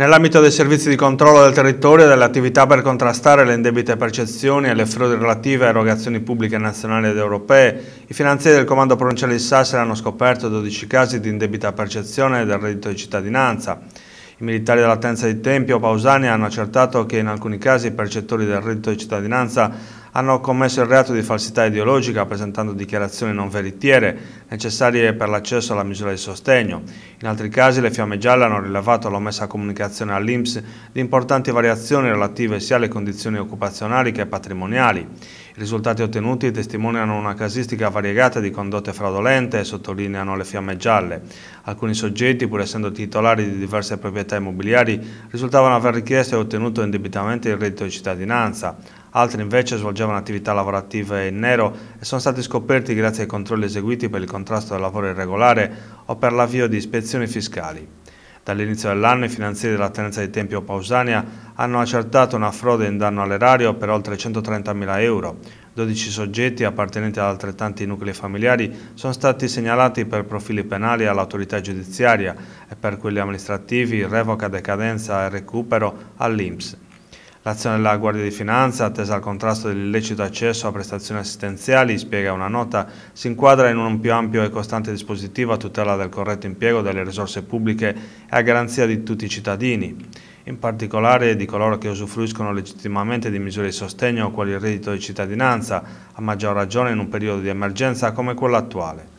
Nell'ambito dei servizi di controllo del territorio e delle attività per contrastare le indebite percezioni e le frodi relative a erogazioni pubbliche nazionali ed europee, i finanzieri del Comando Provinciale di Sassari hanno scoperto 12 casi di indebita percezione del reddito di cittadinanza. I militari della Tenza di Tempio Pausani hanno accertato che in alcuni casi i percettori del reddito di cittadinanza hanno commesso il reato di falsità ideologica presentando dichiarazioni non veritiere necessarie per l'accesso alla misura di sostegno. In altri casi le fiamme gialle hanno rilevato l'omessa comunicazione all'Inps di importanti variazioni relative sia alle condizioni occupazionali che patrimoniali. I risultati ottenuti testimoniano una casistica variegata di condotte fraudolente, e sottolineano le fiamme gialle. Alcuni soggetti, pur essendo titolari di diverse proprietà immobiliari, risultavano aver richiesto e ottenuto indebitamente il reddito di cittadinanza. Altri invece svolgevano attività lavorative in nero e sono stati scoperti grazie ai controlli eseguiti per il contrasto del lavoro irregolare o per l'avvio di ispezioni fiscali. Dall'inizio dell'anno i finanzieri della tenenza di Tempio Pausania hanno accertato una frode in danno all'erario per oltre 130.000 euro. 12 soggetti appartenenti ad altrettanti nuclei familiari sono stati segnalati per profili penali all'autorità giudiziaria e per quelli amministrativi revoca, decadenza e recupero all'Inps. L'azione della Guardia di Finanza, attesa al contrasto dell'illecito accesso a prestazioni assistenziali, spiega una nota, si inquadra in un più ampio e costante dispositivo a tutela del corretto impiego delle risorse pubbliche e a garanzia di tutti i cittadini in particolare di coloro che usufruiscono legittimamente di misure di sostegno quali il reddito di cittadinanza, a maggior ragione in un periodo di emergenza come quello attuale.